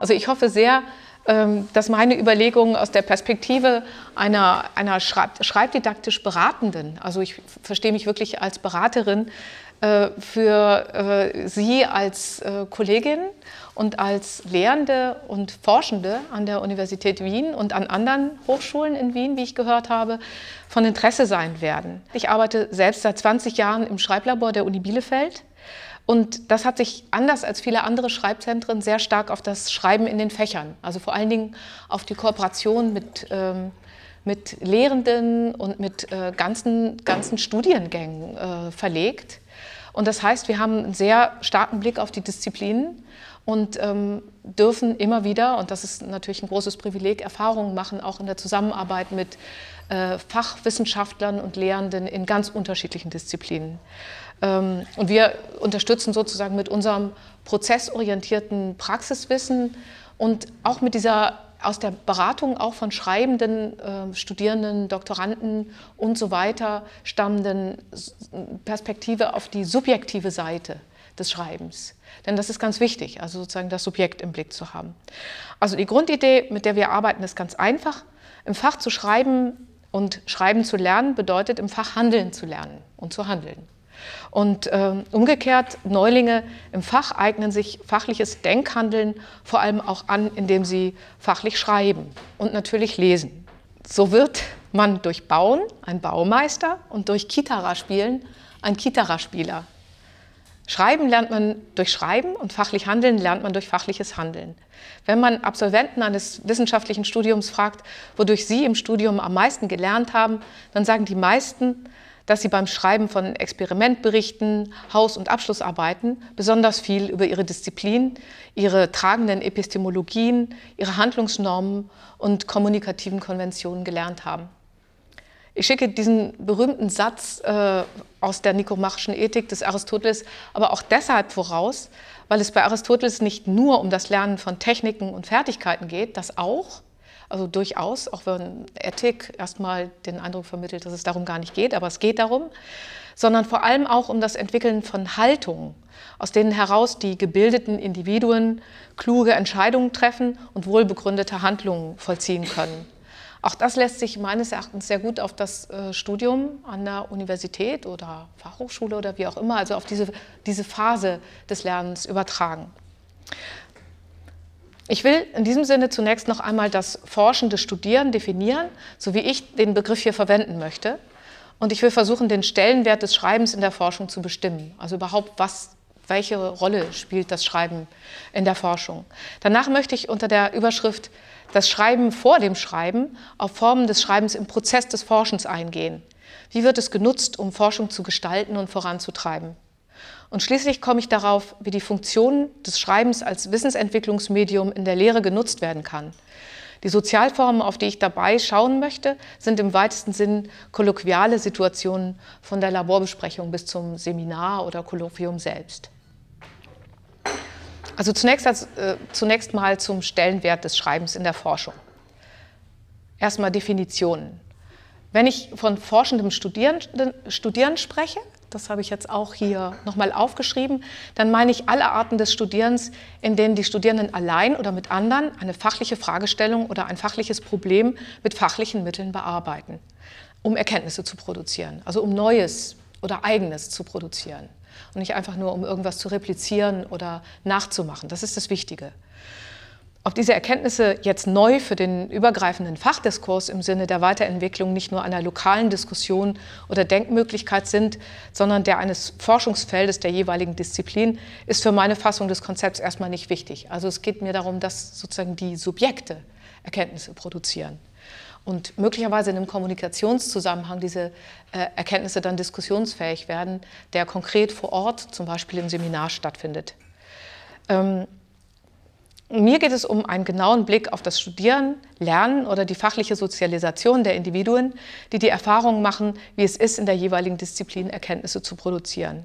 Also ich hoffe sehr, ähm, dass meine Überlegungen aus der Perspektive einer, einer schreibdidaktisch Beratenden, also ich verstehe mich wirklich als Beraterin, äh, für äh, Sie als äh, Kollegin und als Lehrende und Forschende an der Universität Wien und an anderen Hochschulen in Wien, wie ich gehört habe, von Interesse sein werden. Ich arbeite selbst seit 20 Jahren im Schreiblabor der Uni Bielefeld und das hat sich anders als viele andere Schreibzentren sehr stark auf das Schreiben in den Fächern, also vor allen Dingen auf die Kooperation mit, ähm, mit Lehrenden und mit äh, ganzen, ganzen Studiengängen äh, verlegt. Und das heißt, wir haben einen sehr starken Blick auf die Disziplinen und ähm, dürfen immer wieder, und das ist natürlich ein großes Privileg, Erfahrungen machen, auch in der Zusammenarbeit mit äh, Fachwissenschaftlern und Lehrenden in ganz unterschiedlichen Disziplinen. Ähm, und wir unterstützen sozusagen mit unserem prozessorientierten Praxiswissen und auch mit dieser aus der Beratung auch von Schreibenden, äh, Studierenden, Doktoranden und so weiter stammenden Perspektive auf die subjektive Seite des Schreibens. Denn das ist ganz wichtig, also sozusagen das Subjekt im Blick zu haben. Also die Grundidee, mit der wir arbeiten, ist ganz einfach. Im Fach zu schreiben und schreiben zu lernen bedeutet im Fach handeln zu lernen und zu handeln. Und äh, umgekehrt, Neulinge im Fach eignen sich fachliches Denkhandeln vor allem auch an, indem sie fachlich schreiben und natürlich lesen. So wird man durch Bauen ein Baumeister und durch Kitara spielen ein Kitara-Spieler. Schreiben lernt man durch Schreiben und fachlich Handeln lernt man durch fachliches Handeln. Wenn man Absolventen eines wissenschaftlichen Studiums fragt, wodurch sie im Studium am meisten gelernt haben, dann sagen die meisten, dass sie beim Schreiben von Experimentberichten, Haus- und Abschlussarbeiten besonders viel über ihre Disziplin, ihre tragenden Epistemologien, ihre Handlungsnormen und kommunikativen Konventionen gelernt haben. Ich schicke diesen berühmten Satz äh, aus der nikomachischen Ethik des Aristoteles aber auch deshalb voraus, weil es bei Aristoteles nicht nur um das Lernen von Techniken und Fertigkeiten geht, das auch, also durchaus, auch wenn Ethik erstmal den Eindruck vermittelt, dass es darum gar nicht geht, aber es geht darum, sondern vor allem auch um das Entwickeln von Haltungen, aus denen heraus die gebildeten Individuen kluge Entscheidungen treffen und wohlbegründete Handlungen vollziehen können. Auch das lässt sich meines Erachtens sehr gut auf das äh, Studium an der Universität oder Fachhochschule oder wie auch immer, also auf diese, diese Phase des Lernens übertragen. Ich will in diesem Sinne zunächst noch einmal das forschende Studieren definieren, so wie ich den Begriff hier verwenden möchte. Und ich will versuchen, den Stellenwert des Schreibens in der Forschung zu bestimmen. Also überhaupt, was, welche Rolle spielt das Schreiben in der Forschung. Danach möchte ich unter der Überschrift das Schreiben vor dem Schreiben auf Formen des Schreibens im Prozess des Forschens eingehen. Wie wird es genutzt, um Forschung zu gestalten und voranzutreiben? Und schließlich komme ich darauf, wie die Funktion des Schreibens als Wissensentwicklungsmedium in der Lehre genutzt werden kann. Die Sozialformen, auf die ich dabei schauen möchte, sind im weitesten Sinn kolloquiale Situationen von der Laborbesprechung bis zum Seminar oder Kolloquium selbst. Also zunächst, als, äh, zunächst mal zum Stellenwert des Schreibens in der Forschung. Erstmal Definitionen. Wenn ich von forschendem Studieren, Studieren spreche, das habe ich jetzt auch hier nochmal aufgeschrieben. Dann meine ich alle Arten des Studierens, in denen die Studierenden allein oder mit anderen eine fachliche Fragestellung oder ein fachliches Problem mit fachlichen Mitteln bearbeiten, um Erkenntnisse zu produzieren, also um Neues oder Eigenes zu produzieren und nicht einfach nur, um irgendwas zu replizieren oder nachzumachen. Das ist das Wichtige. Ob diese Erkenntnisse jetzt neu für den übergreifenden Fachdiskurs im Sinne der Weiterentwicklung nicht nur einer lokalen Diskussion oder Denkmöglichkeit sind, sondern der eines Forschungsfeldes der jeweiligen Disziplin, ist für meine Fassung des Konzepts erstmal nicht wichtig. Also es geht mir darum, dass sozusagen die Subjekte Erkenntnisse produzieren und möglicherweise in einem Kommunikationszusammenhang diese äh, Erkenntnisse dann diskussionsfähig werden, der konkret vor Ort zum Beispiel im Seminar stattfindet. Ähm, mir geht es um einen genauen Blick auf das Studieren, Lernen oder die fachliche Sozialisation der Individuen, die die Erfahrung machen, wie es ist, in der jeweiligen Disziplin Erkenntnisse zu produzieren.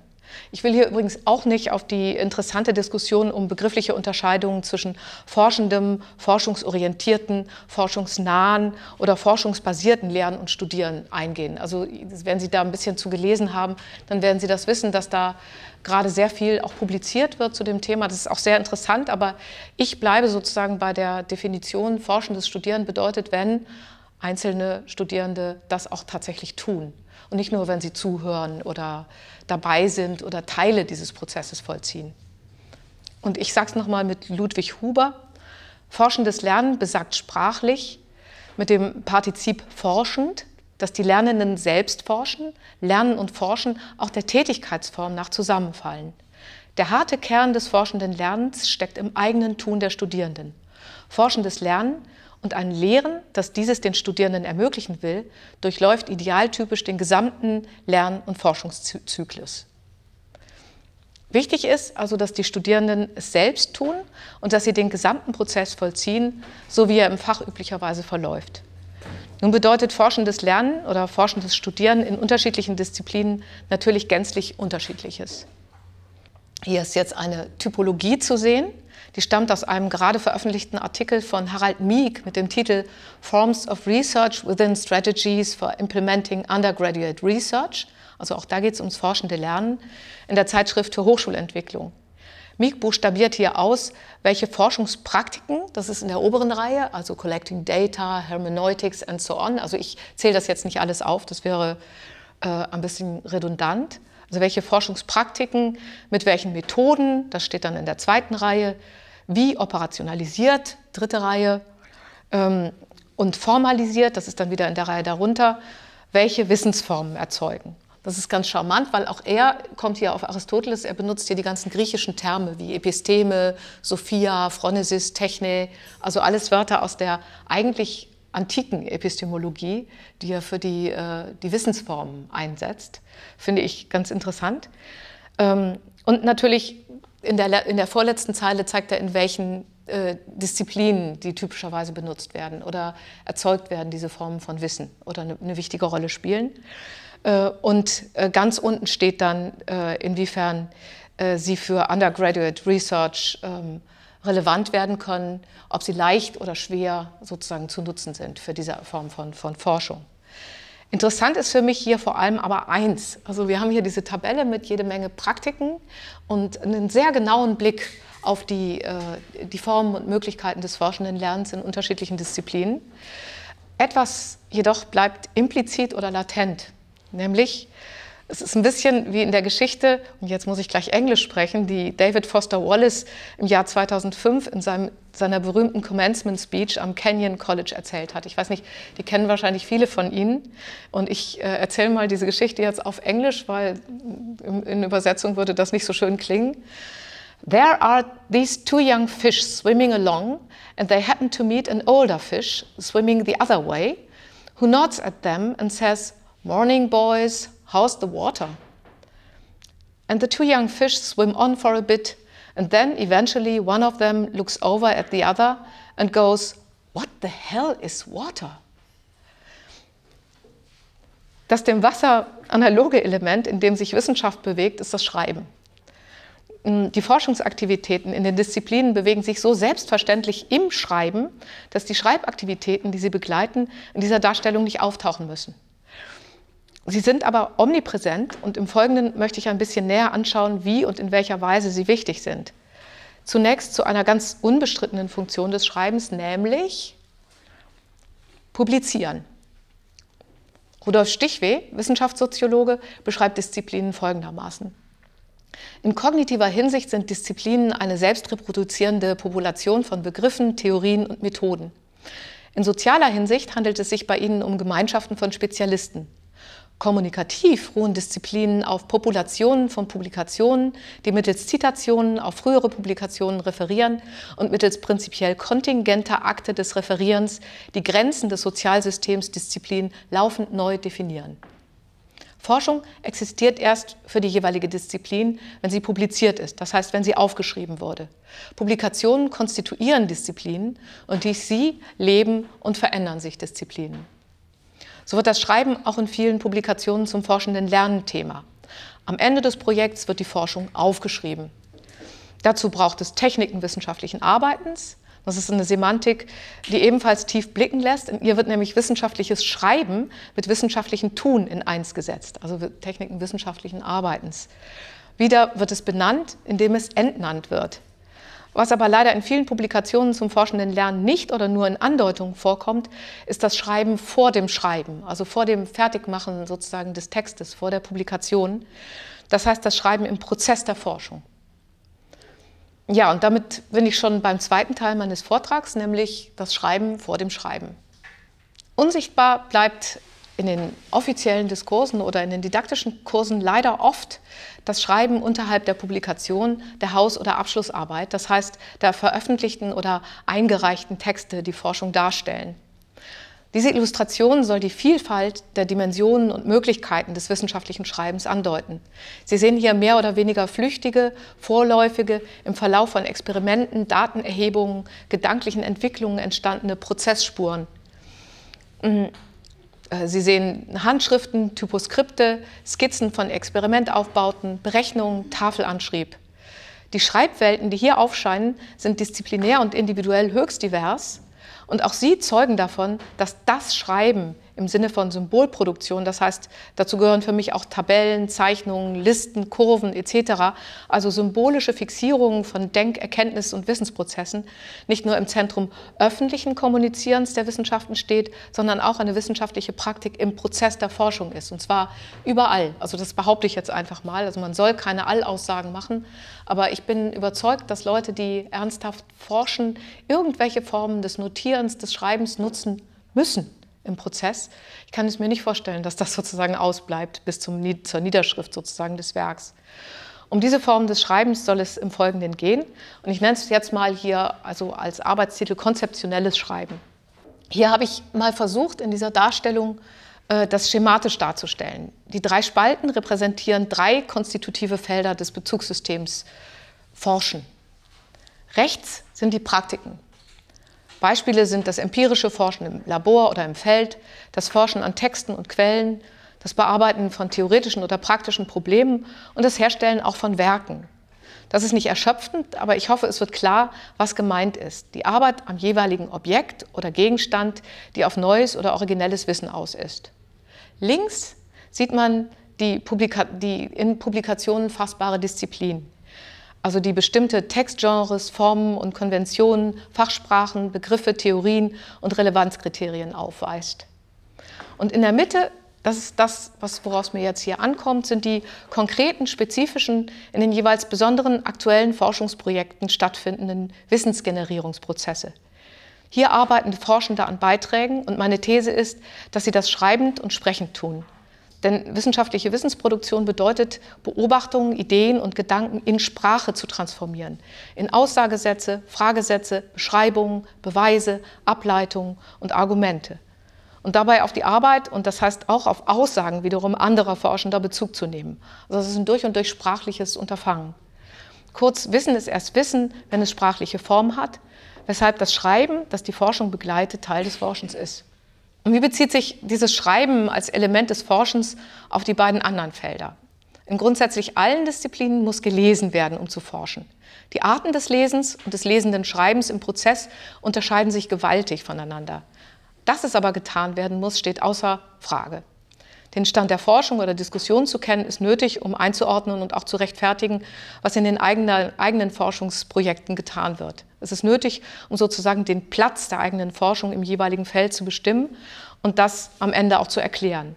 Ich will hier übrigens auch nicht auf die interessante Diskussion um begriffliche Unterscheidungen zwischen forschendem, forschungsorientierten, forschungsnahen oder forschungsbasierten Lernen und Studieren eingehen. Also wenn Sie da ein bisschen zu gelesen haben, dann werden Sie das wissen, dass da gerade sehr viel auch publiziert wird zu dem Thema. Das ist auch sehr interessant, aber ich bleibe sozusagen bei der Definition, forschendes Studieren bedeutet, wenn einzelne Studierende das auch tatsächlich tun und nicht nur, wenn sie zuhören oder dabei sind oder Teile dieses Prozesses vollziehen. Und ich sage es nochmal mit Ludwig Huber. Forschendes Lernen besagt sprachlich mit dem Partizip forschend, dass die Lernenden selbst forschen, Lernen und Forschen auch der Tätigkeitsform nach zusammenfallen. Der harte Kern des forschenden Lernens steckt im eigenen Tun der Studierenden. Forschendes Lernen und ein Lehren, das dieses den Studierenden ermöglichen will, durchläuft idealtypisch den gesamten Lern- und Forschungszyklus. Wichtig ist also, dass die Studierenden es selbst tun und dass sie den gesamten Prozess vollziehen, so wie er im Fach üblicherweise verläuft. Nun bedeutet forschendes Lernen oder forschendes Studieren in unterschiedlichen Disziplinen natürlich gänzlich unterschiedliches. Hier ist jetzt eine Typologie zu sehen. Die stammt aus einem gerade veröffentlichten Artikel von Harald Mieg mit dem Titel Forms of Research within Strategies for Implementing Undergraduate Research. Also auch da geht es ums forschende Lernen in der Zeitschrift für Hochschulentwicklung. Mieg buchstabiert hier aus, welche Forschungspraktiken, das ist in der oberen Reihe, also Collecting Data, Hermeneutics and so on. Also ich zähle das jetzt nicht alles auf, das wäre äh, ein bisschen redundant. Also welche Forschungspraktiken, mit welchen Methoden, das steht dann in der zweiten Reihe, wie operationalisiert, dritte Reihe, ähm, und formalisiert, das ist dann wieder in der Reihe darunter, welche Wissensformen erzeugen. Das ist ganz charmant, weil auch er kommt hier auf Aristoteles, er benutzt hier die ganzen griechischen Terme wie Episteme, Sophia, Phronesis, Techne, also alles Wörter aus der eigentlich antiken Epistemologie, die er für die, äh, die Wissensformen einsetzt. Finde ich ganz interessant. Ähm, und natürlich in der, in der vorletzten Zeile zeigt er, in welchen äh, Disziplinen, die typischerweise benutzt werden oder erzeugt werden, diese Formen von Wissen oder eine, eine wichtige Rolle spielen. Äh, und äh, ganz unten steht dann, äh, inwiefern äh, sie für Undergraduate Research ähm, relevant werden können, ob sie leicht oder schwer sozusagen zu nutzen sind für diese Form von, von Forschung. Interessant ist für mich hier vor allem aber eins. Also wir haben hier diese Tabelle mit jede Menge Praktiken und einen sehr genauen Blick auf die, äh, die Formen und Möglichkeiten des forschenden Lernens in unterschiedlichen Disziplinen. Etwas jedoch bleibt implizit oder latent, nämlich es ist ein bisschen wie in der Geschichte, und jetzt muss ich gleich Englisch sprechen, die David Foster Wallace im Jahr 2005 in seinem, seiner berühmten Commencement Speech am Kenyon College erzählt hat. Ich weiß nicht, die kennen wahrscheinlich viele von Ihnen. Und ich äh, erzähle mal diese Geschichte jetzt auf Englisch, weil in, in Übersetzung würde das nicht so schön klingen. There are these two young fish swimming along, and they happen to meet an older fish swimming the other way, who nods at them and says, Morning, boys, How's the water? And the two young fish swim on for a bit, and then eventually one of them looks over at the other and goes, What the hell is water? Das dem Wasser analoge Element, in dem sich Wissenschaft bewegt, ist das Schreiben. Mm, die Forschungsaktivitäten in den Disziplinen bewegen sich so selbstverständlich im Schreiben, dass die Schreibaktivitäten, die sie begleiten, in dieser Darstellung nicht auftauchen müssen. Sie sind aber omnipräsent und im Folgenden möchte ich ein bisschen näher anschauen, wie und in welcher Weise sie wichtig sind. Zunächst zu einer ganz unbestrittenen Funktion des Schreibens, nämlich publizieren. Rudolf Stichweh, Wissenschaftssoziologe, beschreibt Disziplinen folgendermaßen. In kognitiver Hinsicht sind Disziplinen eine selbstreproduzierende Population von Begriffen, Theorien und Methoden. In sozialer Hinsicht handelt es sich bei ihnen um Gemeinschaften von Spezialisten kommunikativ ruhen Disziplinen auf Populationen von Publikationen, die mittels Zitationen auf frühere Publikationen referieren und mittels prinzipiell kontingenter Akte des Referierens die Grenzen des Sozialsystems Disziplin laufend neu definieren. Forschung existiert erst für die jeweilige Disziplin, wenn sie publiziert ist, das heißt, wenn sie aufgeschrieben wurde. Publikationen konstituieren Disziplinen und durch sie leben und verändern sich Disziplinen. So wird das Schreiben auch in vielen Publikationen zum forschenden Lernthema. Am Ende des Projekts wird die Forschung aufgeschrieben. Dazu braucht es Techniken wissenschaftlichen Arbeitens. Das ist eine Semantik, die ebenfalls tief blicken lässt. In ihr wird nämlich wissenschaftliches Schreiben mit wissenschaftlichen Tun in eins gesetzt, also Techniken wissenschaftlichen Arbeitens. Wieder wird es benannt, indem es entnannt wird. Was aber leider in vielen Publikationen zum forschenden Lernen nicht oder nur in Andeutungen vorkommt, ist das Schreiben vor dem Schreiben, also vor dem Fertigmachen sozusagen des Textes, vor der Publikation. Das heißt, das Schreiben im Prozess der Forschung. Ja, und damit bin ich schon beim zweiten Teil meines Vortrags, nämlich das Schreiben vor dem Schreiben. Unsichtbar bleibt in den offiziellen Diskursen oder in den didaktischen Kursen leider oft das Schreiben unterhalb der Publikation der Haus- oder Abschlussarbeit, das heißt der veröffentlichten oder eingereichten Texte, die Forschung darstellen. Diese Illustration soll die Vielfalt der Dimensionen und Möglichkeiten des wissenschaftlichen Schreibens andeuten. Sie sehen hier mehr oder weniger flüchtige, vorläufige, im Verlauf von Experimenten, Datenerhebungen, gedanklichen Entwicklungen entstandene Prozessspuren. Äh, sie sehen Handschriften, Typoskripte, Skizzen von Experimentaufbauten, Berechnungen, Tafelanschrieb. Die Schreibwelten, die hier aufscheinen, sind disziplinär und individuell höchst divers. Und auch sie zeugen davon, dass das Schreiben im Sinne von Symbolproduktion. Das heißt, dazu gehören für mich auch Tabellen, Zeichnungen, Listen, Kurven etc. Also symbolische Fixierungen von Denk-, Erkenntnis- und Wissensprozessen nicht nur im Zentrum öffentlichen Kommunizierens der Wissenschaften steht, sondern auch eine wissenschaftliche Praktik im Prozess der Forschung ist. Und zwar überall. Also das behaupte ich jetzt einfach mal. Also man soll keine Allaussagen machen. Aber ich bin überzeugt, dass Leute, die ernsthaft forschen, irgendwelche Formen des Notierens, des Schreibens nutzen müssen im Prozess. Ich kann es mir nicht vorstellen, dass das sozusagen ausbleibt bis zum, zur Niederschrift sozusagen des Werks. Um diese Form des Schreibens soll es im Folgenden gehen. Und ich nenne es jetzt mal hier also als Arbeitstitel konzeptionelles Schreiben. Hier habe ich mal versucht, in dieser Darstellung äh, das schematisch darzustellen. Die drei Spalten repräsentieren drei konstitutive Felder des Bezugssystems Forschen. Rechts sind die Praktiken, Beispiele sind das empirische Forschen im Labor oder im Feld, das Forschen an Texten und Quellen, das Bearbeiten von theoretischen oder praktischen Problemen und das Herstellen auch von Werken. Das ist nicht erschöpfend, aber ich hoffe, es wird klar, was gemeint ist. Die Arbeit am jeweiligen Objekt oder Gegenstand, die auf neues oder originelles Wissen aus ist. Links sieht man die, Publika die in Publikationen fassbare Disziplin also die bestimmte Textgenres, Formen und Konventionen, Fachsprachen, Begriffe, Theorien und Relevanzkriterien aufweist. Und in der Mitte, das ist das, was, woraus mir jetzt hier ankommt, sind die konkreten, spezifischen, in den jeweils besonderen aktuellen Forschungsprojekten stattfindenden Wissensgenerierungsprozesse. Hier arbeiten Forschende an Beiträgen und meine These ist, dass sie das schreibend und sprechend tun. Denn wissenschaftliche Wissensproduktion bedeutet, Beobachtungen, Ideen und Gedanken in Sprache zu transformieren. In Aussagesätze, Fragesätze, Beschreibungen, Beweise, Ableitungen und Argumente. Und dabei auf die Arbeit und das heißt auch auf Aussagen wiederum anderer Forschender Bezug zu nehmen. Also das ist ein durch und durch sprachliches Unterfangen. Kurz, Wissen ist erst Wissen, wenn es sprachliche Form hat, weshalb das Schreiben, das die Forschung begleitet, Teil des Forschens ist. Und wie bezieht sich dieses Schreiben als Element des Forschens auf die beiden anderen Felder? In grundsätzlich allen Disziplinen muss gelesen werden, um zu forschen. Die Arten des Lesens und des lesenden Schreibens im Prozess unterscheiden sich gewaltig voneinander. Dass es aber getan werden muss, steht außer Frage. Den Stand der Forschung oder Diskussion zu kennen, ist nötig, um einzuordnen und auch zu rechtfertigen, was in den eigenen, eigenen Forschungsprojekten getan wird. Es ist nötig, um sozusagen den Platz der eigenen Forschung im jeweiligen Feld zu bestimmen und das am Ende auch zu erklären.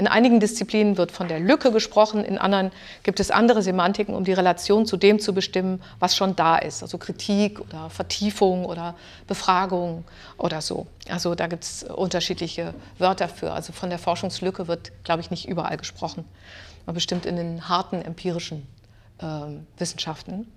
In einigen Disziplinen wird von der Lücke gesprochen, in anderen gibt es andere Semantiken, um die Relation zu dem zu bestimmen, was schon da ist. Also Kritik oder Vertiefung oder Befragung oder so. Also da gibt es unterschiedliche Wörter für. Also von der Forschungslücke wird, glaube ich, nicht überall gesprochen. Aber bestimmt in den harten empirischen äh, Wissenschaften.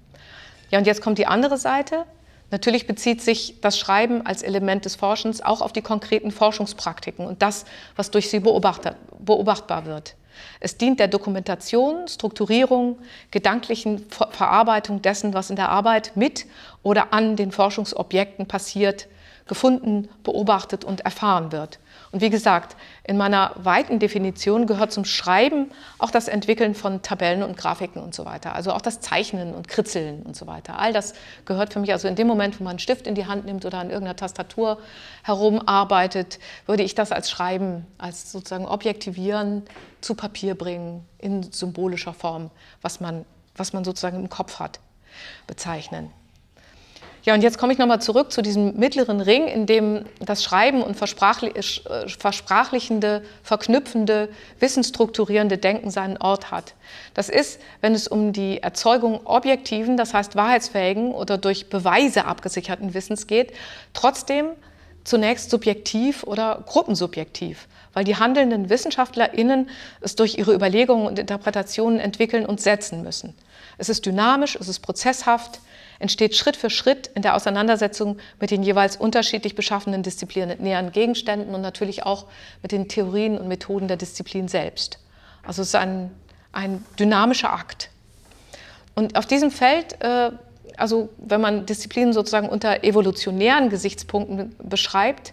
Ja, und jetzt kommt die andere Seite. Natürlich bezieht sich das Schreiben als Element des Forschens auch auf die konkreten Forschungspraktiken und das, was durch sie beobachtbar wird. Es dient der Dokumentation, Strukturierung, gedanklichen Verarbeitung dessen, was in der Arbeit mit oder an den Forschungsobjekten passiert, gefunden, beobachtet und erfahren wird. Und wie gesagt, in meiner weiten Definition gehört zum Schreiben auch das Entwickeln von Tabellen und Grafiken und so weiter. Also auch das Zeichnen und Kritzeln und so weiter. All das gehört für mich, also in dem Moment, wo man einen Stift in die Hand nimmt oder an irgendeiner Tastatur herumarbeitet, würde ich das als Schreiben, als sozusagen Objektivieren zu Papier bringen, in symbolischer Form, was man, was man sozusagen im Kopf hat, bezeichnen. Ja, und jetzt komme ich nochmal zurück zu diesem mittleren Ring, in dem das Schreiben und versprachlich, äh, äh, versprachlichende, verknüpfende, wissensstrukturierende Denken seinen Ort hat. Das ist, wenn es um die Erzeugung objektiven, das heißt wahrheitsfähigen oder durch Beweise abgesicherten Wissens geht, trotzdem zunächst subjektiv oder gruppensubjektiv, weil die handelnden WissenschaftlerInnen es durch ihre Überlegungen und Interpretationen entwickeln und setzen müssen. Es ist dynamisch, es ist prozesshaft, entsteht Schritt für Schritt in der Auseinandersetzung mit den jeweils unterschiedlich beschaffenen disziplinären Gegenständen und natürlich auch mit den Theorien und Methoden der Disziplin selbst. Also es ist ein, ein dynamischer Akt. Und auf diesem Feld, äh, also wenn man Disziplinen sozusagen unter evolutionären Gesichtspunkten beschreibt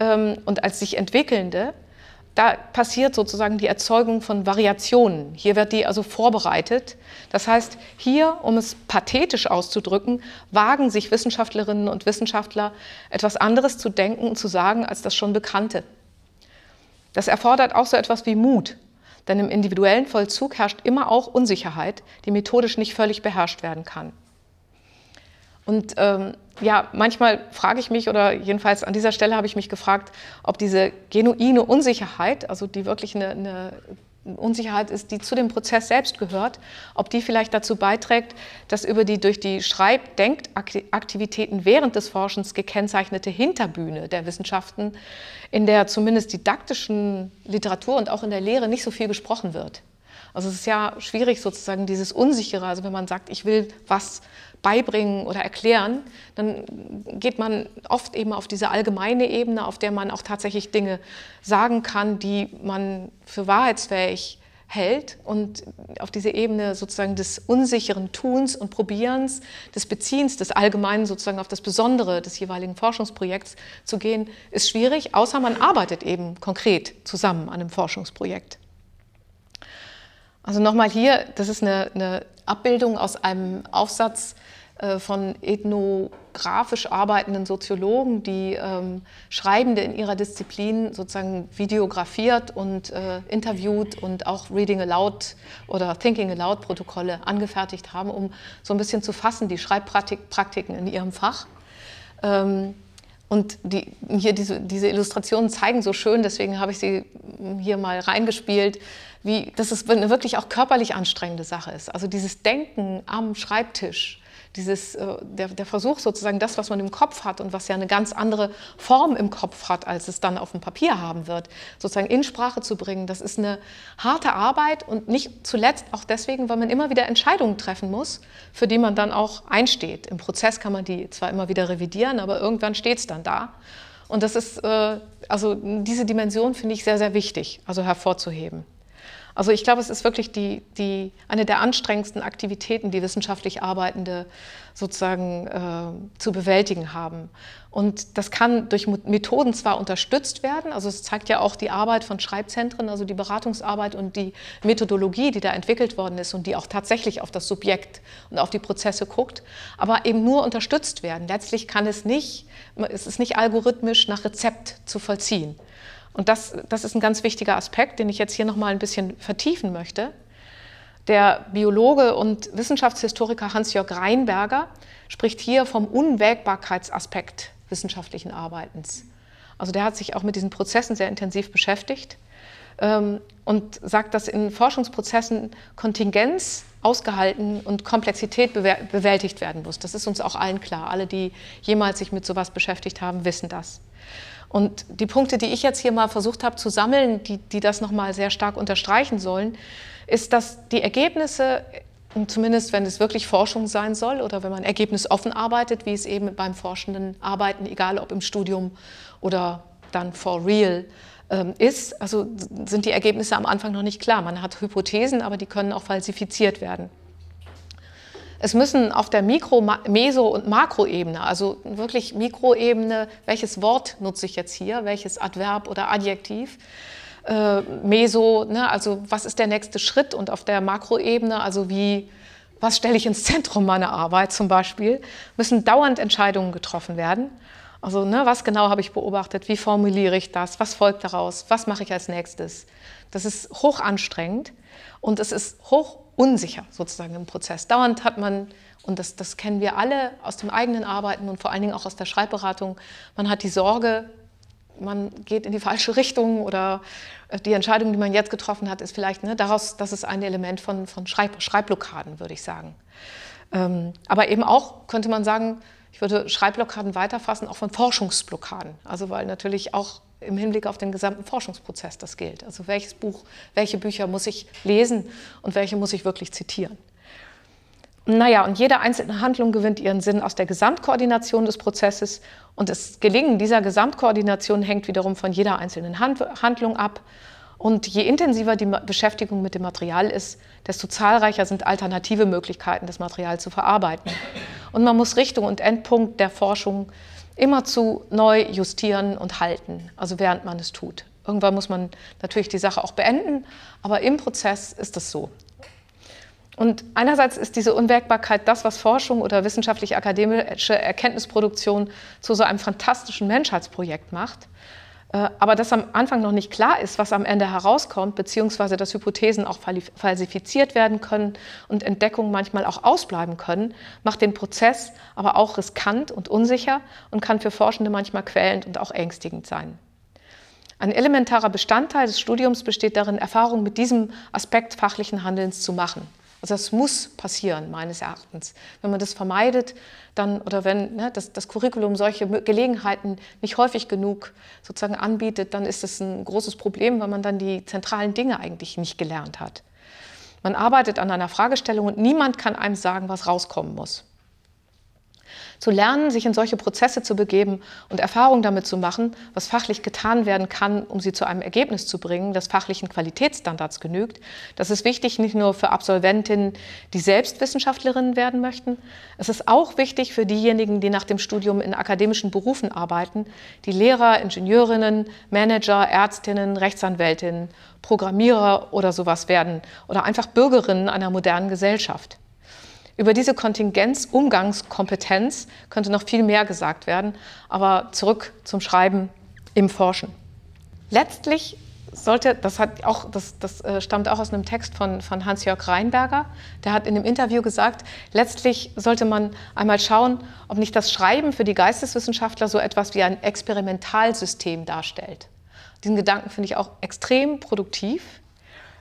ähm, und als sich entwickelnde, da passiert sozusagen die Erzeugung von Variationen. Hier wird die also vorbereitet. Das heißt, hier, um es pathetisch auszudrücken, wagen sich Wissenschaftlerinnen und Wissenschaftler etwas anderes zu denken und zu sagen als das schon Bekannte. Das erfordert auch so etwas wie Mut, denn im individuellen Vollzug herrscht immer auch Unsicherheit, die methodisch nicht völlig beherrscht werden kann. Und ähm, ja, manchmal frage ich mich, oder jedenfalls an dieser Stelle habe ich mich gefragt, ob diese genuine Unsicherheit, also die wirklich eine, eine Unsicherheit ist, die zu dem Prozess selbst gehört, ob die vielleicht dazu beiträgt, dass über die durch die schreib aktivitäten während des Forschens gekennzeichnete Hinterbühne der Wissenschaften in der zumindest didaktischen Literatur und auch in der Lehre nicht so viel gesprochen wird. Also es ist ja schwierig sozusagen dieses Unsichere. Also wenn man sagt, ich will was beibringen oder erklären, dann geht man oft eben auf diese allgemeine Ebene, auf der man auch tatsächlich Dinge sagen kann, die man für wahrheitsfähig hält und auf diese Ebene sozusagen des unsicheren Tuns und Probierens, des Beziehens, des Allgemeinen sozusagen auf das Besondere des jeweiligen Forschungsprojekts zu gehen, ist schwierig, außer man arbeitet eben konkret zusammen an einem Forschungsprojekt. Also nochmal hier, das ist eine, eine, Abbildung aus einem Aufsatz äh, von ethnografisch arbeitenden Soziologen, die ähm, Schreibende in ihrer Disziplin sozusagen videografiert und äh, interviewt und auch Reading Aloud oder Thinking Aloud Protokolle angefertigt haben, um so ein bisschen zu fassen, die Schreibpraktiken in ihrem Fach. Ähm, und die, hier diese, diese Illustrationen zeigen so schön, deswegen habe ich sie hier mal reingespielt, wie, dass es eine wirklich auch körperlich anstrengende Sache ist. Also dieses Denken am Schreibtisch, dieses, äh, der, der Versuch sozusagen, das, was man im Kopf hat und was ja eine ganz andere Form im Kopf hat, als es dann auf dem Papier haben wird, sozusagen in Sprache zu bringen, das ist eine harte Arbeit und nicht zuletzt auch deswegen, weil man immer wieder Entscheidungen treffen muss, für die man dann auch einsteht. Im Prozess kann man die zwar immer wieder revidieren, aber irgendwann steht es dann da. Und das ist, äh, also diese Dimension finde ich sehr, sehr wichtig, also hervorzuheben. Also ich glaube, es ist wirklich die, die, eine der anstrengendsten Aktivitäten, die wissenschaftlich Arbeitende sozusagen äh, zu bewältigen haben. Und das kann durch Methoden zwar unterstützt werden, also es zeigt ja auch die Arbeit von Schreibzentren, also die Beratungsarbeit und die Methodologie, die da entwickelt worden ist und die auch tatsächlich auf das Subjekt und auf die Prozesse guckt, aber eben nur unterstützt werden. Letztlich kann es nicht, es ist nicht algorithmisch nach Rezept zu vollziehen. Und das, das ist ein ganz wichtiger Aspekt, den ich jetzt hier nochmal ein bisschen vertiefen möchte. Der Biologe und Wissenschaftshistoriker Hans-Jörg Reinberger spricht hier vom Unwägbarkeitsaspekt wissenschaftlichen Arbeitens. Also der hat sich auch mit diesen Prozessen sehr intensiv beschäftigt ähm, und sagt, dass in Forschungsprozessen Kontingenz ausgehalten und Komplexität bewältigt werden muss. Das ist uns auch allen klar. Alle, die jemals sich mit sowas beschäftigt haben, wissen das. Und die Punkte, die ich jetzt hier mal versucht habe zu sammeln, die, die das nochmal sehr stark unterstreichen sollen, ist, dass die Ergebnisse, zumindest wenn es wirklich Forschung sein soll oder wenn man ergebnisoffen arbeitet, wie es eben beim Forschenden arbeiten, egal ob im Studium oder dann for real, ähm, ist, also sind die Ergebnisse am Anfang noch nicht klar. Man hat Hypothesen, aber die können auch falsifiziert werden. Es müssen auf der Mikro-, Meso- und Makroebene, also wirklich Mikroebene, welches Wort nutze ich jetzt hier, welches Adverb oder Adjektiv, äh, Meso, ne, also was ist der nächste Schritt und auf der Makroebene, also wie, was stelle ich ins Zentrum meiner Arbeit zum Beispiel, müssen dauernd Entscheidungen getroffen werden. Also ne, was genau habe ich beobachtet, wie formuliere ich das, was folgt daraus, was mache ich als nächstes. Das ist hoch anstrengend und es ist hoch unsicher sozusagen im Prozess. Dauernd hat man, und das, das kennen wir alle aus dem eigenen Arbeiten und vor allen Dingen auch aus der Schreibberatung, man hat die Sorge, man geht in die falsche Richtung oder äh, die Entscheidung, die man jetzt getroffen hat, ist vielleicht ne, daraus, das ist ein Element von, von Schreib Schreibblockaden, würde ich sagen. Ähm, aber eben auch, könnte man sagen, ich würde Schreibblockaden weiterfassen, auch von Forschungsblockaden. Also weil natürlich auch im Hinblick auf den gesamten Forschungsprozess das gilt. Also welches Buch, welche Bücher muss ich lesen und welche muss ich wirklich zitieren. Naja, und jede einzelne Handlung gewinnt ihren Sinn aus der Gesamtkoordination des Prozesses und das Gelingen dieser Gesamtkoordination hängt wiederum von jeder einzelnen Hand Handlung ab. Und je intensiver die Beschäftigung mit dem Material ist, desto zahlreicher sind alternative Möglichkeiten, das Material zu verarbeiten. Und man muss Richtung und Endpunkt der Forschung äh, immer zu neu justieren und halten, also während man es tut. Irgendwann muss man natürlich die Sache auch beenden, aber im Prozess ist das so. Und einerseits ist diese Unwägbarkeit das, was Forschung oder wissenschaftlich-akademische Erkenntnisproduktion zu so einem fantastischen Menschheitsprojekt macht. Äh, aber dass am Anfang noch nicht klar ist, was am Ende herauskommt, beziehungsweise dass Hypothesen auch falsifiziert werden können und Entdeckungen manchmal auch ausbleiben können, macht den Prozess aber auch riskant und unsicher und kann für Forschende manchmal quälend und auch ängstigend sein. Ein elementarer Bestandteil des Studiums besteht darin, Erfahrungen mit diesem Aspekt fachlichen Handelns zu machen. Also das muss passieren, meines Erachtens. Wenn man das vermeidet, dann, oder wenn ne, das, das Curriculum solche Gelegenheiten nicht häufig genug sozusagen anbietet, dann ist das ein großes Problem, weil man dann die zentralen Dinge eigentlich nicht gelernt hat. Man arbeitet an einer Fragestellung und niemand kann einem sagen, was rauskommen muss. Zu lernen, sich in solche Prozesse zu begeben und Erfahrungen damit zu machen, was fachlich getan werden kann, um sie zu einem Ergebnis zu bringen, das fachlichen Qualitätsstandards genügt, das ist wichtig nicht nur für Absolventinnen, die selbst Wissenschaftlerinnen werden möchten, es ist auch wichtig für diejenigen, die nach dem Studium in akademischen Berufen arbeiten, die Lehrer, Ingenieurinnen, Manager, Ärztinnen, Rechtsanwältinnen, Programmierer oder sowas werden oder einfach Bürgerinnen einer modernen Gesellschaft. Über diese Kontingenz Umgangskompetenz könnte noch viel mehr gesagt werden, aber zurück zum Schreiben im Forschen. Letztlich sollte, das, hat auch, das, das äh, stammt auch aus einem Text von, von Hans-Jörg Reinberger, der hat in einem Interview gesagt, letztlich sollte man einmal schauen, ob nicht das Schreiben für die Geisteswissenschaftler so etwas wie ein Experimentalsystem darstellt. Diesen Gedanken finde ich auch extrem produktiv.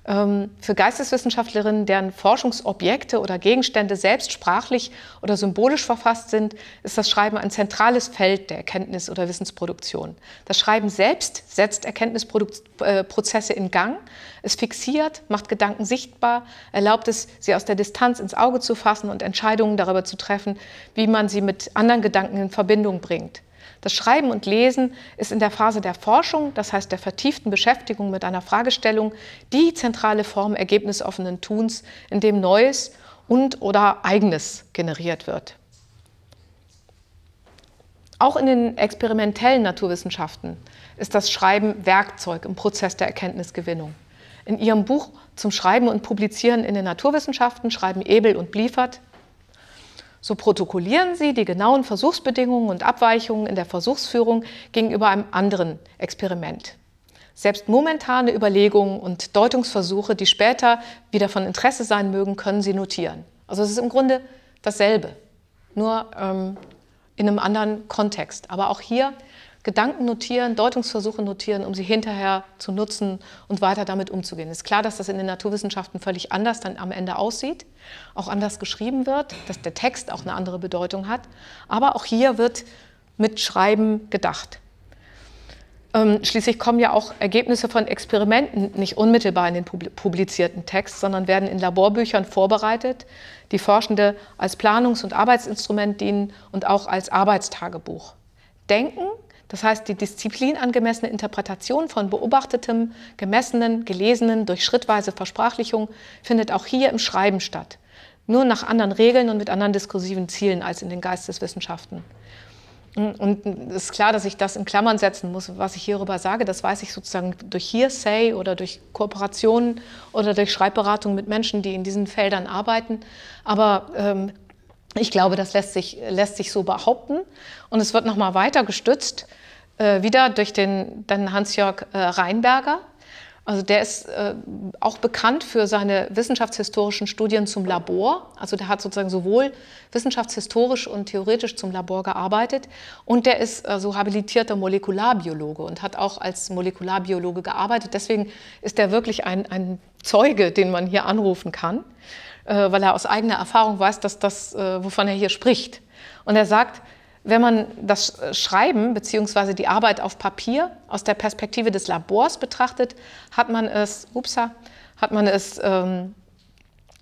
Ähm, für Geisteswissenschaftlerinnen, deren Forschungsobjekte oder Gegenstände selbst sprachlich oder symbolisch verfasst sind, ist das Schreiben ein zentrales Feld der Erkenntnis- oder Wissensproduktion. Das Schreiben selbst setzt Erkenntnisprozesse äh, in Gang, es fixiert, macht Gedanken sichtbar, erlaubt es, sie aus der Distanz ins Auge zu fassen und Entscheidungen darüber zu treffen, wie man sie mit anderen Gedanken in Verbindung bringt. Das Schreiben und Lesen ist in der Phase der Forschung, das heißt der vertieften Beschäftigung mit einer Fragestellung, die zentrale Form ergebnisoffenen Tuns, in dem Neues und oder Eigenes generiert wird. Auch in den experimentellen Naturwissenschaften ist das Schreiben Werkzeug im Prozess der Erkenntnisgewinnung. In ihrem Buch zum Schreiben und Publizieren in den Naturwissenschaften schreiben Ebel und Bliefert, so protokollieren sie die genauen Versuchsbedingungen und Abweichungen in der Versuchsführung gegenüber einem anderen Experiment. Selbst momentane Überlegungen und Deutungsversuche, die später wieder von Interesse sein mögen, können sie notieren. Also es ist im Grunde dasselbe, nur ähm, in einem anderen Kontext. Aber auch hier Gedanken notieren, Deutungsversuche notieren, um sie hinterher zu nutzen und weiter damit umzugehen. Es ist klar, dass das in den Naturwissenschaften völlig anders dann am Ende aussieht, auch anders geschrieben wird, dass der Text auch eine andere Bedeutung hat. Aber auch hier wird mit Schreiben gedacht. Ähm, schließlich kommen ja auch Ergebnisse von Experimenten nicht unmittelbar in den publizierten Text, sondern werden in Laborbüchern vorbereitet, die Forschende als Planungs- und Arbeitsinstrument dienen und auch als Arbeitstagebuch. Denken das heißt, die disziplinangemessene Interpretation von beobachtetem, gemessenen, gelesenen durch schrittweise Versprachlichung findet auch hier im Schreiben statt. Nur nach anderen Regeln und mit anderen diskursiven Zielen als in den Geisteswissenschaften. Und es ist klar, dass ich das in Klammern setzen muss, was ich hierüber sage. Das weiß ich sozusagen durch Hearsay oder durch Kooperationen oder durch Schreibberatung mit Menschen, die in diesen Feldern arbeiten. Aber ähm, ich glaube, das lässt sich, lässt sich so behaupten. Und es wird nochmal weiter gestützt äh, wieder durch den dann Hans-Jörg äh, Reinberger. Also der ist äh, auch bekannt für seine wissenschaftshistorischen Studien zum Labor. Also der hat sozusagen sowohl wissenschaftshistorisch und theoretisch zum Labor gearbeitet und der ist äh, so habilitierter Molekularbiologe und hat auch als Molekularbiologe gearbeitet. Deswegen ist er wirklich ein, ein Zeuge, den man hier anrufen kann, äh, weil er aus eigener Erfahrung weiß, dass das, äh, wovon er hier spricht. Und er sagt, wenn man das äh, Schreiben bzw. die Arbeit auf Papier aus der Perspektive des Labors betrachtet, hat man es, upsa, hat man es ähm,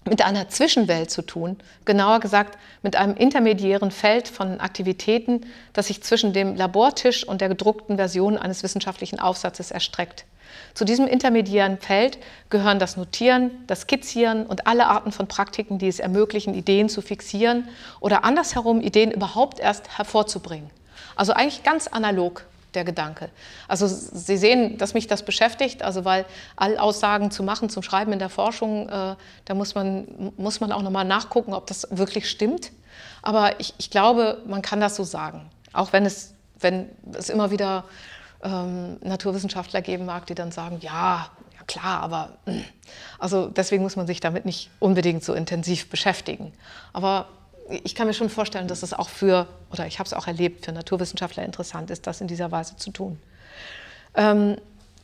mit einer Zwischenwelt zu tun, genauer gesagt mit einem intermediären Feld von Aktivitäten, das sich zwischen dem Labortisch und der gedruckten Version eines wissenschaftlichen Aufsatzes erstreckt. Zu diesem intermediären Feld gehören das Notieren, das Skizzieren und alle Arten von Praktiken, die es ermöglichen, Ideen zu fixieren oder andersherum Ideen überhaupt erst hervorzubringen. Also eigentlich ganz analog der Gedanke. Also Sie sehen, dass mich das beschäftigt, also weil all Aussagen zu machen zum Schreiben in der Forschung, äh, da muss man, muss man auch nochmal nachgucken, ob das wirklich stimmt. Aber ich, ich glaube, man kann das so sagen, auch wenn es, wenn es immer wieder ähm, Naturwissenschaftler geben mag, die dann sagen, ja, ja klar, aber hm. also deswegen muss man sich damit nicht unbedingt so intensiv beschäftigen. Aber ich kann mir schon vorstellen, dass es auch für, oder ich habe es auch erlebt, für Naturwissenschaftler interessant ist, das in dieser Weise zu tun. Ähm,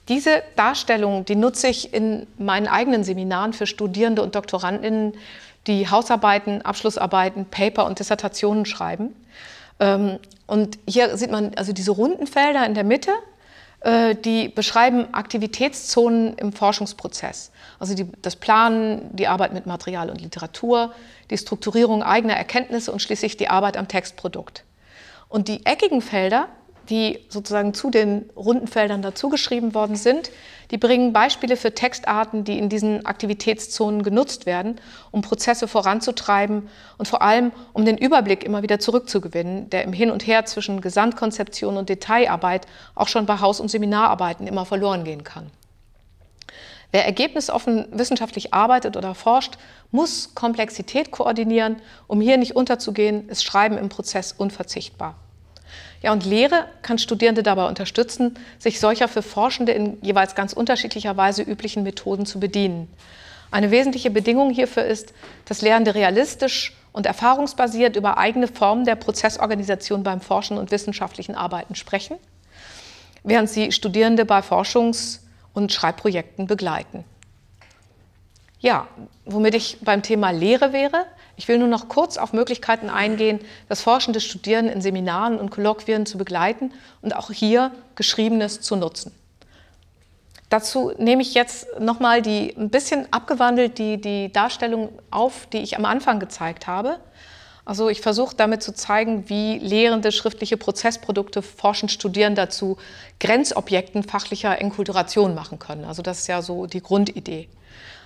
diese Darstellung, die nutze ich in meinen eigenen Seminaren für Studierende und Doktorandinnen, die Hausarbeiten, Abschlussarbeiten, Paper und Dissertationen schreiben. Ähm, und hier sieht man also diese runden Felder in der Mitte, äh, die beschreiben Aktivitätszonen im Forschungsprozess. Also die, das Planen, die Arbeit mit Material und Literatur, die Strukturierung eigener Erkenntnisse und schließlich die Arbeit am Textprodukt. Und die eckigen Felder die sozusagen zu den runden Feldern dazugeschrieben worden sind. Die bringen Beispiele für Textarten, die in diesen Aktivitätszonen genutzt werden, um Prozesse voranzutreiben und vor allem um den Überblick immer wieder zurückzugewinnen, der im Hin und Her zwischen Gesamtkonzeption und Detailarbeit auch schon bei Haus- und Seminararbeiten immer verloren gehen kann. Wer ergebnisoffen wissenschaftlich arbeitet oder forscht, muss Komplexität koordinieren. Um hier nicht unterzugehen, ist Schreiben im Prozess unverzichtbar. Ja, und Lehre kann Studierende dabei unterstützen, sich solcher für Forschende in jeweils ganz unterschiedlicher Weise üblichen Methoden zu bedienen. Eine wesentliche Bedingung hierfür ist, dass Lehrende realistisch und erfahrungsbasiert über eigene Formen der Prozessorganisation beim Forschen und wissenschaftlichen Arbeiten sprechen, während sie Studierende bei Forschungs- und Schreibprojekten begleiten. Ja, womit ich beim Thema Lehre wäre, ich will nur noch kurz auf Möglichkeiten eingehen, das forschende Studieren in Seminaren und Kolloquien zu begleiten und auch hier Geschriebenes zu nutzen. Dazu nehme ich jetzt nochmal die ein bisschen abgewandelt die, die Darstellung auf, die ich am Anfang gezeigt habe. Also ich versuche damit zu zeigen, wie lehrende schriftliche Prozessprodukte forschend studieren dazu Grenzobjekten fachlicher Enkulturation machen können. Also das ist ja so die Grundidee.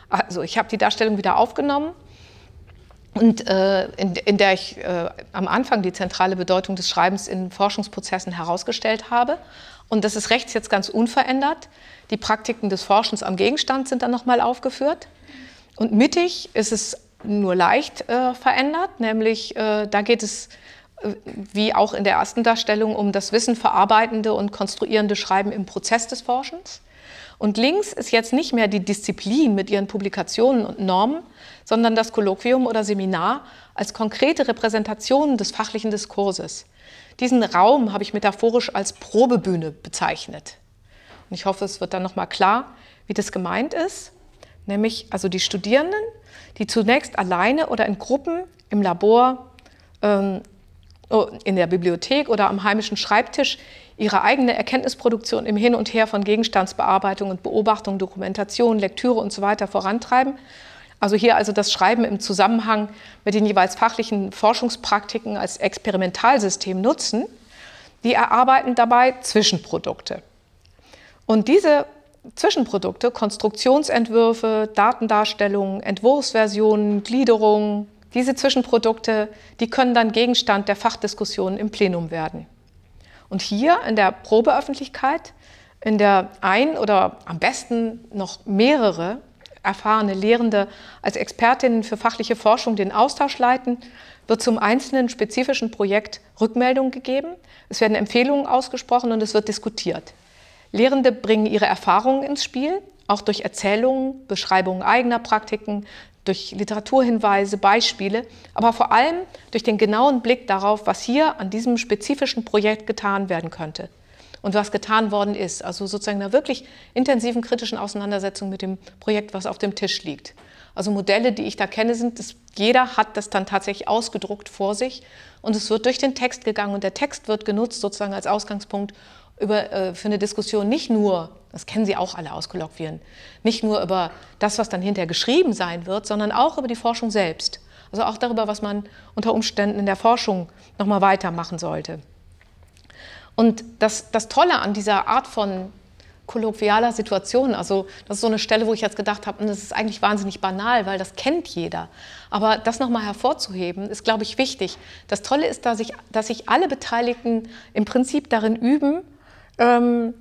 Also ich habe die Darstellung wieder aufgenommen und äh, in, in, der ich äh, am Anfang die zentrale Bedeutung des Schreibens in Forschungsprozessen herausgestellt habe. Und das ist rechts jetzt ganz unverändert. Die Praktiken des Forschens am Gegenstand sind dann nochmal aufgeführt. Und mittig ist es nur leicht äh, verändert, nämlich äh, da geht es äh, wie auch in der ersten Darstellung um das Wissen verarbeitende und konstruierende Schreiben im Prozess des Forschens. Und links ist jetzt nicht mehr die Disziplin mit ihren Publikationen und Normen, sondern das Kolloquium oder Seminar als konkrete Repräsentation des fachlichen Diskurses. Diesen Raum habe ich metaphorisch als Probebühne bezeichnet. Und ich hoffe, es wird dann nochmal klar, wie das gemeint ist. Nämlich also die Studierenden, die zunächst alleine oder in Gruppen im Labor, ähm, oh, in der Bibliothek oder am heimischen Schreibtisch ihre eigene Erkenntnisproduktion im Hin und Her von Gegenstandsbearbeitung und Beobachtung, Dokumentation, Lektüre und So weiter vorantreiben also hier also das Schreiben im Zusammenhang mit den jeweils fachlichen Forschungspraktiken als Experimentalsystem nutzen. Die erarbeiten dabei Zwischenprodukte. Und diese Zwischenprodukte, Konstruktionsentwürfe, Datendarstellungen, Entwurfsversionen, Gliederungen, diese Zwischenprodukte, die können dann Gegenstand der Fachdiskussionen im Plenum werden. Und hier in der Probeöffentlichkeit, in der ein oder am besten noch mehrere erfahrene Lehrende als Expertinnen für fachliche Forschung den Austausch leiten, wird zum einzelnen spezifischen Projekt Rückmeldung gegeben, es werden Empfehlungen ausgesprochen und es wird diskutiert. Lehrende bringen ihre Erfahrungen ins Spiel, auch durch Erzählungen, Beschreibungen eigener Praktiken, durch Literaturhinweise, Beispiele, aber vor allem durch den genauen Blick darauf, was hier an diesem spezifischen Projekt getan werden könnte und was getan worden ist. Also sozusagen einer wirklich intensiven kritischen Auseinandersetzung mit dem Projekt, was auf dem Tisch liegt. Also Modelle, die ich da kenne, sind, dass jeder hat das dann tatsächlich ausgedruckt vor sich und es wird durch den Text gegangen und der Text wird genutzt sozusagen als Ausgangspunkt über, äh, für eine Diskussion nicht nur, das kennen Sie auch alle aus Kolloquien, nicht nur über das, was dann hinterher geschrieben sein wird, sondern auch über die Forschung selbst. Also auch darüber, was man unter Umständen in der Forschung nochmal weitermachen sollte. Und das, das Tolle an dieser Art von kolloquialer Situation. Also das ist so eine Stelle, wo ich jetzt gedacht habe, das ist eigentlich wahnsinnig banal, weil das kennt jeder. Aber das nochmal hervorzuheben, ist, glaube ich, wichtig. Das Tolle ist, dass, sich dass sich alle Beteiligten im Prinzip darin üben, ähm,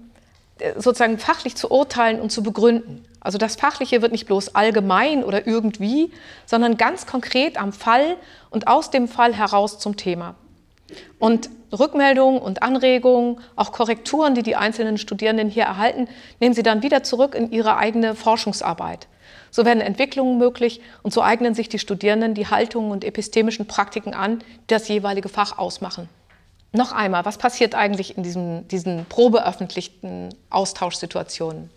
sozusagen fachlich zu urteilen und zu begründen. Also das Fachliche wird nicht bloß allgemein oder irgendwie, sondern ganz konkret am Fall und aus dem Fall heraus zum Thema. Und Rückmeldungen und Anregungen, auch Korrekturen, die die einzelnen Studierenden hier erhalten, nehmen sie dann wieder zurück in ihre eigene Forschungsarbeit. So werden Entwicklungen möglich und so eignen sich die Studierenden die Haltungen und epistemischen Praktiken an, die das jeweilige Fach ausmachen. Noch einmal, was passiert eigentlich in diesem, diesen probeöffentlichten Austauschsituationen?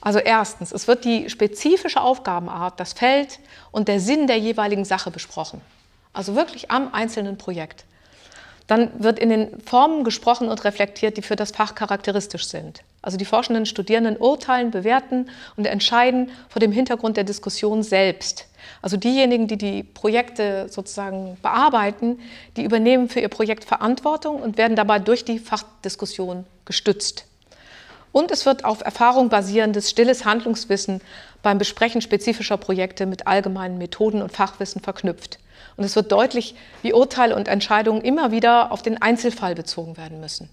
Also erstens, es wird die spezifische Aufgabenart, das Feld und der Sinn der jeweiligen Sache besprochen. Also wirklich am einzelnen Projekt. Dann wird in den Formen gesprochen und reflektiert, die für das Fach charakteristisch sind. Also die forschenden Studierenden urteilen, bewerten und entscheiden vor dem Hintergrund der Diskussion selbst. Also diejenigen, die die Projekte sozusagen bearbeiten, die übernehmen für ihr Projekt Verantwortung und werden dabei durch die Fachdiskussion gestützt. Und es wird auf Erfahrung basierendes stilles Handlungswissen beim Besprechen spezifischer Projekte mit allgemeinen Methoden und Fachwissen verknüpft. Und es wird deutlich, wie Urteil und Entscheidungen immer wieder auf den Einzelfall bezogen werden müssen.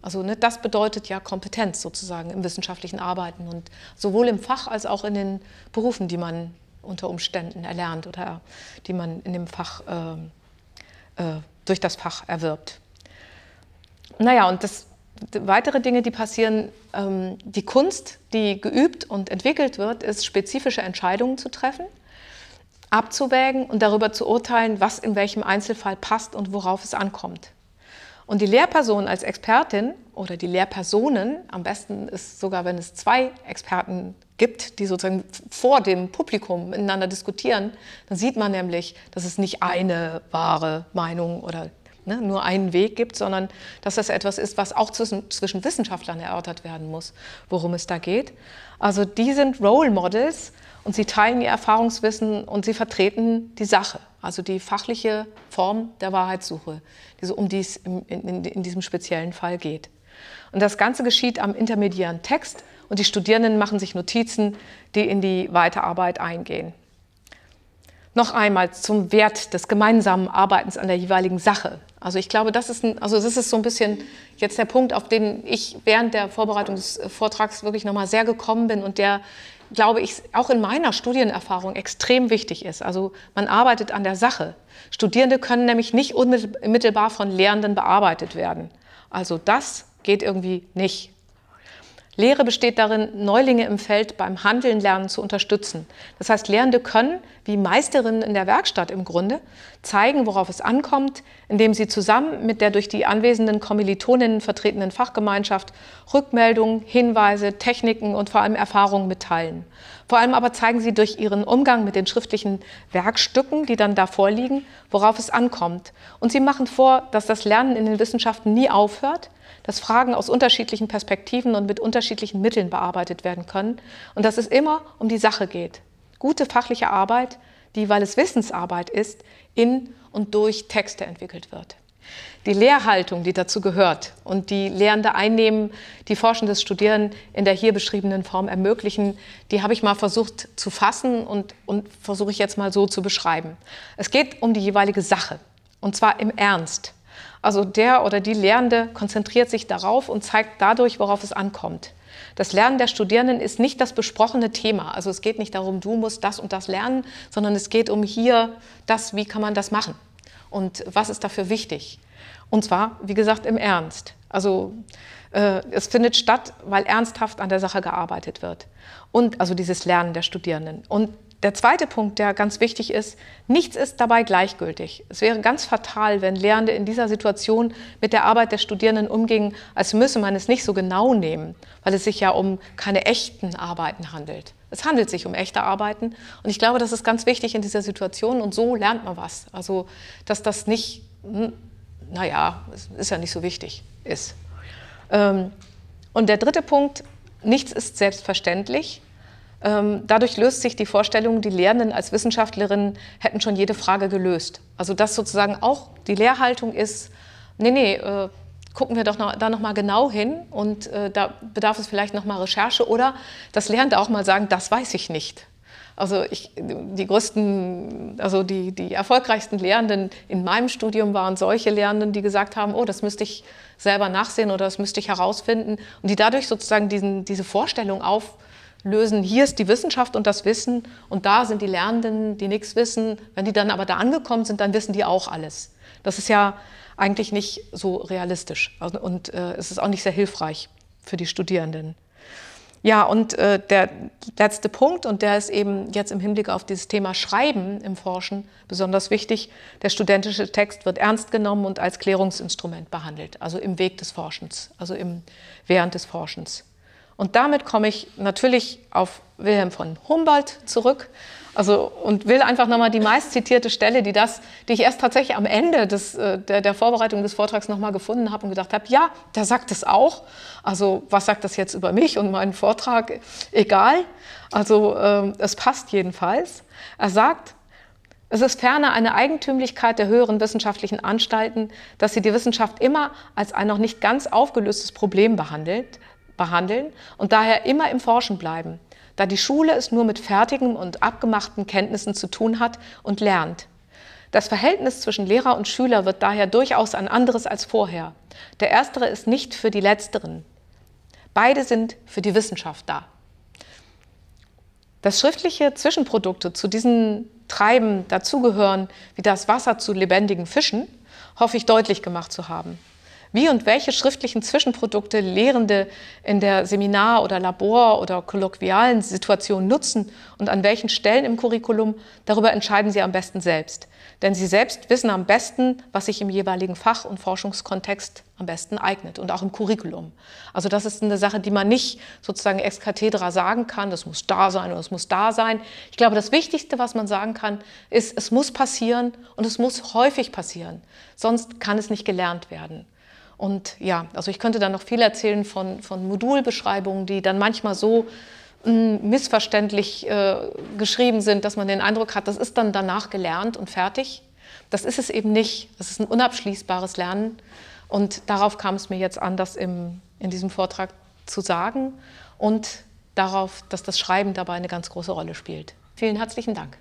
Also ne, das bedeutet ja Kompetenz sozusagen im wissenschaftlichen Arbeiten und sowohl im Fach als auch in den Berufen, die man unter Umständen erlernt oder die man in dem Fach äh, äh, durch das Fach erwirbt. Naja, und das, weitere Dinge, die passieren, ähm, die Kunst, die geübt und entwickelt wird, ist spezifische Entscheidungen zu treffen abzuwägen und darüber zu urteilen, was in welchem Einzelfall passt und worauf es ankommt. Und die Lehrperson als Expertin oder die Lehrpersonen, am besten ist sogar, wenn es zwei Experten gibt, die sozusagen vor dem Publikum miteinander diskutieren, dann sieht man nämlich, dass es nicht eine wahre Meinung oder ne, nur einen Weg gibt, sondern dass das etwas ist, was auch zwischen, zwischen Wissenschaftlern erörtert werden muss, worum es da geht. Also die sind Role Models und sie teilen ihr Erfahrungswissen und sie vertreten die Sache, also die fachliche Form der Wahrheitssuche, die um die es in diesem speziellen Fall geht. Und das Ganze geschieht am intermediären Text und die Studierenden machen sich Notizen, die in die Weiterarbeit eingehen. Noch einmal zum Wert des gemeinsamen Arbeitens an der jeweiligen Sache. Also ich glaube, das ist, ein, also das ist so ein bisschen jetzt der Punkt, auf den ich während der Vorbereitung des Vortrags wirklich nochmal sehr gekommen bin und der glaube ich, auch in meiner Studienerfahrung extrem wichtig ist. Also man arbeitet an der Sache. Studierende können nämlich nicht unmittelbar von Lehrenden bearbeitet werden. Also das geht irgendwie nicht. Lehre besteht darin, Neulinge im Feld beim Handeln lernen zu unterstützen. Das heißt, Lehrende können, wie Meisterinnen in der Werkstatt im Grunde, zeigen, worauf es ankommt, indem sie zusammen mit der durch die anwesenden Kommilitoninnen vertretenen Fachgemeinschaft Rückmeldungen, Hinweise, Techniken und vor allem Erfahrungen mitteilen. Vor allem aber zeigen sie durch ihren Umgang mit den schriftlichen Werkstücken, die dann da vorliegen, worauf es ankommt. Und sie machen vor, dass das Lernen in den Wissenschaften nie aufhört, dass Fragen aus unterschiedlichen Perspektiven und mit unterschiedlichen Mitteln bearbeitet werden können und dass es immer um die Sache geht. Gute fachliche Arbeit, die, weil es Wissensarbeit ist, in und durch Texte entwickelt wird. Die Lehrhaltung, die dazu gehört und die Lehrende einnehmen, die Forschendes studieren in der hier beschriebenen Form ermöglichen, die habe ich mal versucht zu fassen und, und versuche ich jetzt mal so zu beschreiben. Es geht um die jeweilige Sache und zwar im Ernst. Also der oder die Lehrende konzentriert sich darauf und zeigt dadurch, worauf es ankommt. Das Lernen der Studierenden ist nicht das besprochene Thema. Also es geht nicht darum, du musst das und das lernen, sondern es geht um hier das, wie kann man das machen und was ist dafür wichtig. Und zwar, wie gesagt, im Ernst. Also äh, es findet statt, weil ernsthaft an der Sache gearbeitet wird. Und also dieses Lernen der Studierenden. Und der zweite Punkt, der ganz wichtig ist, nichts ist dabei gleichgültig. Es wäre ganz fatal, wenn Lehrende in dieser Situation mit der Arbeit der Studierenden umgingen, als müsse man es nicht so genau nehmen, weil es sich ja um keine echten Arbeiten handelt. Es handelt sich um echte Arbeiten und ich glaube, das ist ganz wichtig in dieser Situation und so lernt man was. Also, dass das nicht, hm, naja, ist ja nicht so wichtig ist. Ähm, und der dritte Punkt, nichts ist selbstverständlich ähm, dadurch löst sich die Vorstellung, die Lehrenden als Wissenschaftlerinnen hätten schon jede Frage gelöst. Also dass sozusagen auch die Lehrhaltung ist, nee, nee, äh, gucken wir doch noch, da nochmal genau hin und äh, da bedarf es vielleicht nochmal Recherche oder das Lehrende auch mal sagen, das weiß ich nicht. Also ich, die größten, also die, die erfolgreichsten Lehrenden in meinem Studium waren solche Lehrenden, die gesagt haben, oh, das müsste ich selber nachsehen oder das müsste ich herausfinden und die dadurch sozusagen diesen, diese Vorstellung auf, lösen, hier ist die Wissenschaft und das Wissen und da sind die Lernenden, die nichts wissen. Wenn die dann aber da angekommen sind, dann wissen die auch alles. Das ist ja eigentlich nicht so realistisch also, und äh, es ist auch nicht sehr hilfreich für die Studierenden. Ja, und äh, der letzte Punkt, und der ist eben jetzt im Hinblick auf dieses Thema Schreiben im Forschen besonders wichtig, der studentische Text wird ernst genommen und als Klärungsinstrument behandelt, also im Weg des Forschens, also im, während des Forschens. Und damit komme ich natürlich auf Wilhelm von Humboldt zurück. Also, und will einfach nochmal die meistzitierte Stelle, die, das, die ich erst tatsächlich am Ende des, äh, der, der Vorbereitung des Vortrags nochmal gefunden habe und gedacht habe, ja, der sagt es auch. Also was sagt das jetzt über mich und meinen Vortrag? Egal. Also äh, es passt jedenfalls. Er sagt, es ist ferner eine Eigentümlichkeit der höheren wissenschaftlichen Anstalten, dass sie die Wissenschaft immer als ein noch nicht ganz aufgelöstes Problem behandelt, behandeln und daher immer im Forschen bleiben, da die Schule es nur mit fertigen und abgemachten Kenntnissen zu tun hat und lernt. Das Verhältnis zwischen Lehrer und Schüler wird daher durchaus ein anderes als vorher. Der Erstere ist nicht für die Letzteren. Beide sind für die Wissenschaft da. Dass schriftliche Zwischenprodukte zu diesen Treiben dazugehören, wie das Wasser zu lebendigen Fischen, hoffe ich deutlich gemacht zu haben wie und welche schriftlichen Zwischenprodukte Lehrende in der Seminar- oder Labor- oder kolloquialen Situation nutzen und an welchen Stellen im Curriculum, darüber entscheiden Sie am besten selbst. Denn Sie selbst wissen am besten, was sich im jeweiligen Fach- und Forschungskontext am besten eignet und auch im Curriculum. Also das ist eine Sache, die man nicht sozusagen ex cathedra sagen kann, das muss da sein oder es muss da sein. Ich glaube, das Wichtigste, was man sagen kann, ist, es muss passieren und es muss häufig passieren. Sonst kann es nicht gelernt werden. Und ja, also ich könnte dann noch viel erzählen von, von Modulbeschreibungen, die dann manchmal so hm, missverständlich äh, geschrieben sind, dass man den Eindruck hat, das ist dann danach gelernt und fertig. Das ist es eben nicht. Das ist ein unabschließbares Lernen. Und darauf kam es mir jetzt an, das im, in diesem Vortrag zu sagen und darauf, dass das Schreiben dabei eine ganz große Rolle spielt. Vielen herzlichen Dank.